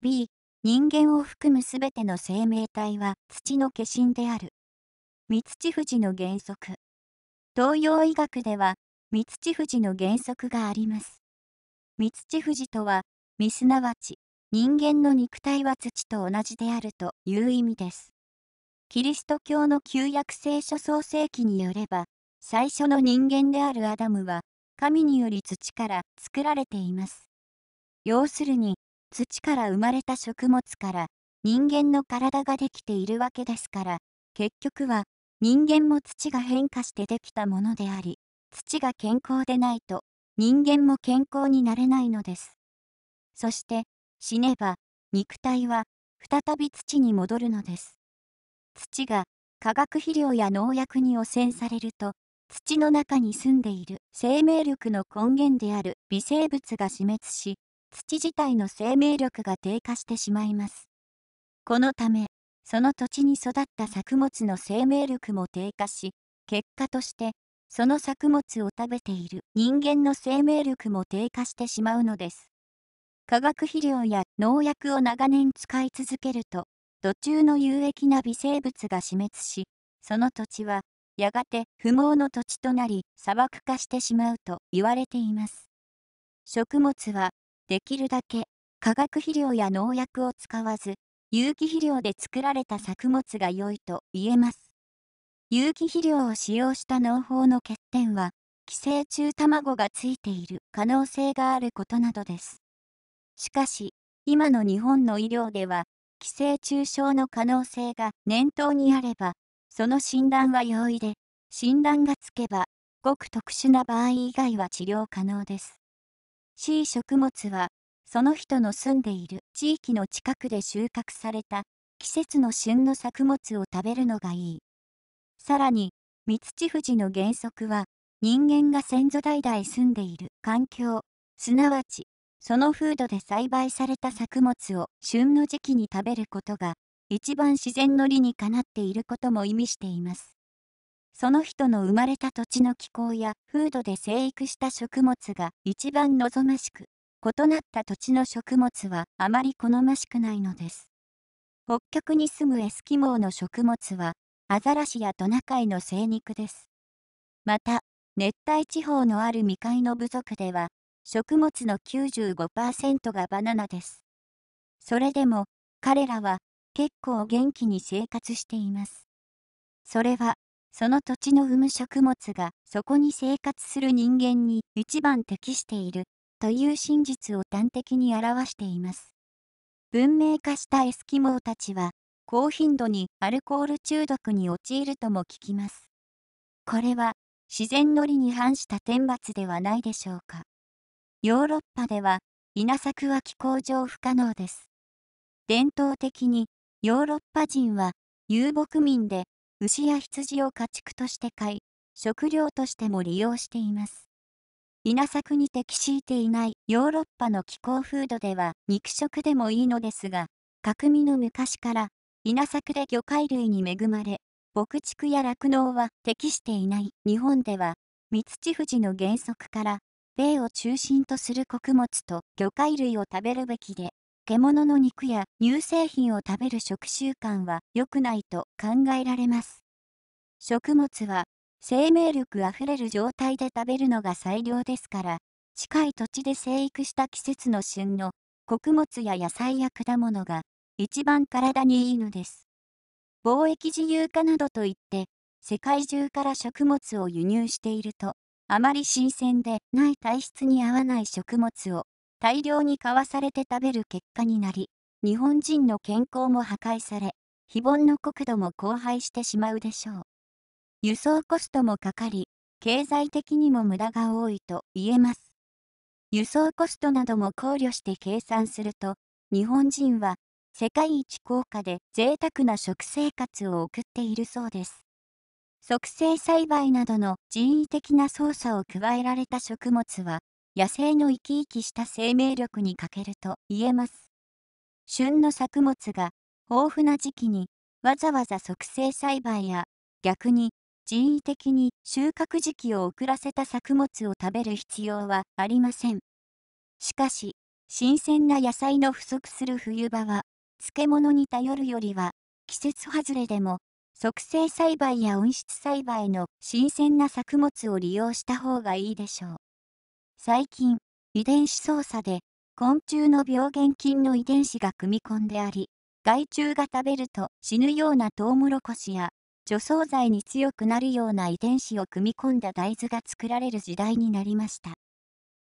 B、人間を含むすべての生命体は土の化身である。三土富士の原則。東洋医学では、三土富士の原則があります。三土富士とは、三すなわち、人間の肉体は土と同じであるという意味です。キリスト教の旧約聖書創世記によれば、最初の人間であるアダムは、神により土から作られています。要するに、土から生まれた食物から人間の体ができているわけですから結局は人間も土が変化してできたものであり土が健康でないと人間も健康になれないのですそして死ねば肉体は再び土に戻るのです土が化学肥料や農薬に汚染されると土の中に住んでいる生命力の根源である微生物が死滅し土自体の生命力が低下してしまいます。このため、その土地に育った作物の生命力も低下し、結果として、その作物を食べている人間の生命力も低下してしまうのです。化学肥料や農薬を長年使い続けると、土中の有益な微生物が死滅し、その土地は、やがて不毛の土地となり砂漠化してしまうと言われています。食物はできるだけ化学肥料や農薬を使わず、有機肥料で作られた作物が良いと言えます。有機肥料を使用した農法の欠点は、寄生虫卵がついている可能性があることなどです。しかし、今の日本の医療では、寄生虫症の可能性が念頭にあれば、その診断は容易で、診断がつけば、ごく特殊な場合以外は治療可能です。C 食物は、その人の住んでいる地域の近くで収穫された季節の旬の作物を食べるのがいい。さらに、三土富士の原則は、人間が先祖代々住んでいる環境、すなわち、その風土で栽培された作物を旬の時期に食べることが、一番自然の理にかなっていることも意味しています。その人の生まれた土地の気候や風土で生育した食物が一番望ましく、異なった土地の食物はあまり好ましくないのです。北極に住むエスキモーの食物は、アザラシやトナカイの生肉です。また、熱帯地方のある未開の部族では、食物の95%がバナナです。それでも、彼らは結構元気に生活しています。それは、その土地の産む食物がそこに生活する人間に一番適しているという真実を端的に表しています。文明化したエスキモーたちは高頻度にアルコール中毒に陥るとも聞きます。これは自然の利に反した天罰ではないでしょうか。ヨーロッパでは稲作は気候上不可能です。伝統的にヨーロッパ人は遊牧民で牛や羊を家畜として飼い、食料としても利用しています。稲作に適していないヨーロッパの気候風土では肉食でもいいのですが、角命の昔から稲作で魚介類に恵まれ、牧畜や酪農は適していない日本では、三土富士の原則から、米を中心とする穀物と魚介類を食べるべきで、獣の肉や乳製品を食べる食習慣は良くないと考えられます。食物は生命力あふれる状態で食べるのが最良ですから、近い土地で生育した季節の旬の穀物や野菜や果物が一番体にいいのです。貿易自由化などといって、世界中から食物を輸入していると、あまり新鮮でない体質に合わない食物を大量に買わされて食べる結果になり、日本人の健康も破壊され、非凡の国土も荒廃してしまうでしょう。輸送コストもかかり、経済的にも無駄が多いと言えます。輸送コストなども考慮して計算すると、日本人は世界一高価で贅沢な食生活を送っているそうです。促成栽培などの人為的な操作を加えられた食物は野生の生き生きした生命力に欠けると言えます。旬の作物が豊富な時期にわざわざ促成栽培や逆に人為的に収穫時期を遅らせた作物を食べる必要はありません。しかし、新鮮な野菜の不足する冬場は、漬物に頼るよりは、季節外れでも、促成栽培や温室栽培の新鮮な作物を利用した方がいいでしょう。最近、遺伝子操作で、昆虫の病原菌の遺伝子が組み込んであり、害虫が食べると死ぬようなトウモロコシや、除草剤に強くなるような遺伝子を組み込んだ大豆が作られる時代になりました。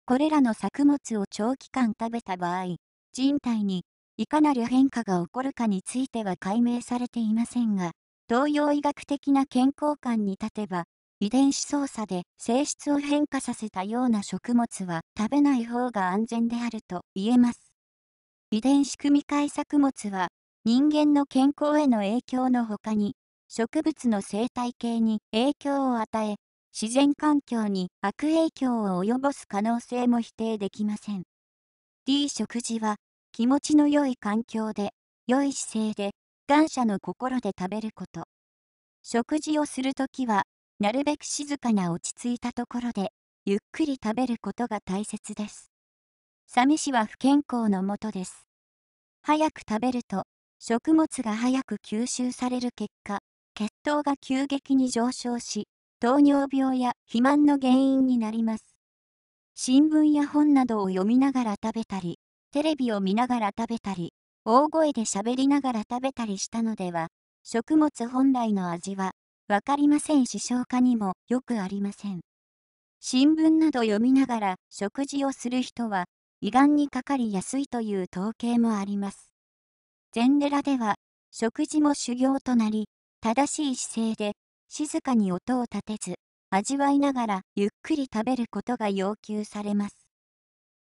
これらの作物を長期間食べた場合、人体にいかなる変化が起こるかについては解明されていませんが、東洋医学的な健康観に立てば、遺伝子操作で性質を変化させたような食物は食べない方が安全であると言えます。遺伝子組み換え作物は人間の健康への影響のほかに植物の生態系に影響を与え自然環境に悪影響を及ぼす可能性も否定できません。D 食事は気持ちの良い環境で良い姿勢で感謝の心で食べること。食事をするときはなるべく静かな落ち着いたところで、ゆっくり食べることが大切です。寂しは不健康のもとです。早く食べると、食物が早く吸収される結果、血糖が急激に上昇し、糖尿病や肥満の原因になります。新聞や本などを読みながら食べたり、テレビを見ながら食べたり、大声で喋りながら食べたりしたのでは、食物本来の味はわかりません視床下にもよくありません。新聞など読みながら食事をする人は胃がんにかかりやすいという統計もあります。禅寺では食事も修行となり正しい姿勢で静かに音を立てず味わいながらゆっくり食べることが要求されます。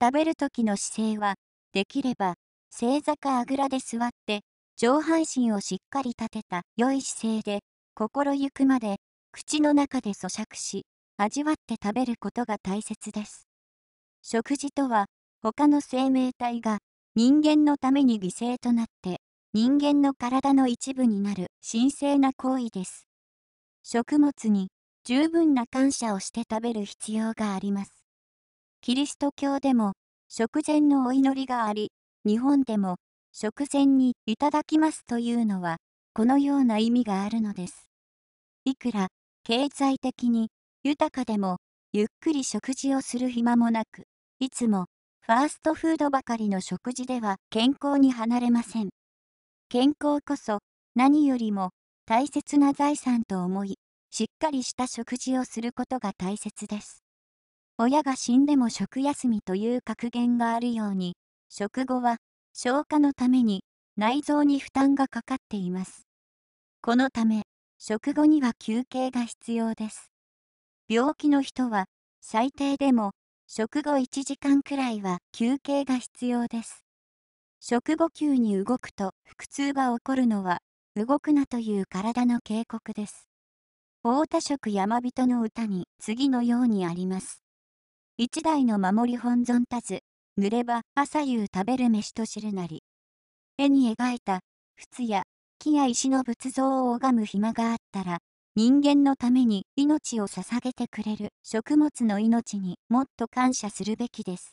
食べる時の姿勢はできれば正座かあぐらで座って上半身をしっかり立てた良い姿勢で心ゆくまで口の中で咀嚼し味わって食べることが大切です食事とは他の生命体が人間のために犠牲となって人間の体の一部になる神聖な行為です食物に十分な感謝をして食べる必要がありますキリスト教でも食前のお祈りがあり日本でも食前にいただきますというのはこのような意味があるのですいくら経済的に豊かでもゆっくり食事をする暇もなくいつもファーストフードばかりの食事では健康に離れません健康こそ何よりも大切な財産と思いしっかりした食事をすることが大切です親が死んでも食休みという格言があるように食後は消化のために内臓に負担がかかっていますこのため食後には休憩が必要です。病気の人は最低でも食後1時間くらいは休憩が必要です。食後急に動くと腹痛が起こるのは動くなという体の警告です。大田食山人の歌に次のようにあります。一代の守り本尊たず、濡れば朝夕食べる飯と知るなり。絵に描いた、靴や木や石の仏像を拝む暇があったら、人間のために命を捧げてくれる食物の命にもっと感謝するべきです。